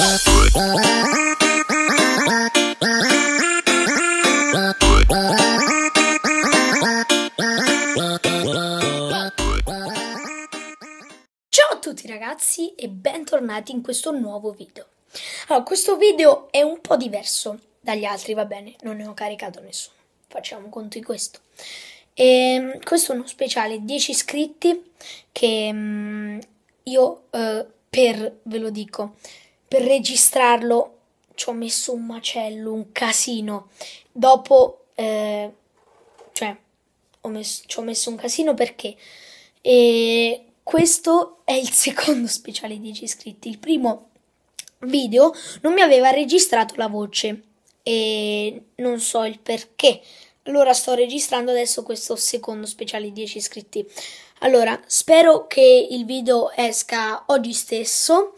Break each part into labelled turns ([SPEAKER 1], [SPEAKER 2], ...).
[SPEAKER 1] Ciao
[SPEAKER 2] a tutti ragazzi e bentornati in questo nuovo video. Allora, questo video è un po' diverso dagli altri, va bene, non ne ho caricato nessuno. Facciamo conto di questo. E, ehm, questo è uno speciale 10 iscritti che mm, io eh, per, ve lo dico, per registrarlo ci ho messo un macello, un casino. Dopo, eh, cioè, ho messo, ci ho messo un casino perché e questo è il secondo speciale di 10 iscritti. Il primo video non mi aveva registrato la voce e non so il perché. Allora sto registrando adesso questo secondo speciale di 10 iscritti. Allora, spero che il video esca oggi stesso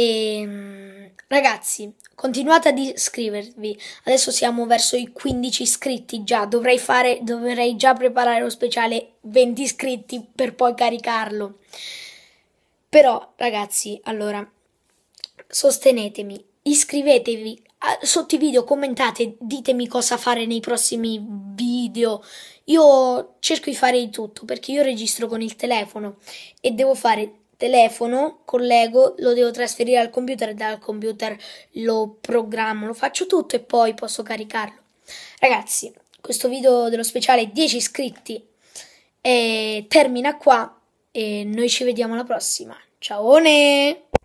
[SPEAKER 2] e ehm, ragazzi, continuate ad iscrivervi. Adesso siamo verso i 15 iscritti già. Dovrei fare dovrei già preparare lo speciale 20 iscritti per poi caricarlo. Però, ragazzi, allora sostenetemi, iscrivetevi ah, sotto i video, commentate, ditemi cosa fare nei prossimi video. Io cerco di fare di tutto perché io registro con il telefono e devo fare telefono, collego, lo devo trasferire al computer, dal computer lo programmo, lo faccio tutto e poi posso caricarlo. Ragazzi, questo video dello speciale 10 iscritti eh, termina qua e noi ci vediamo alla prossima. Ciao!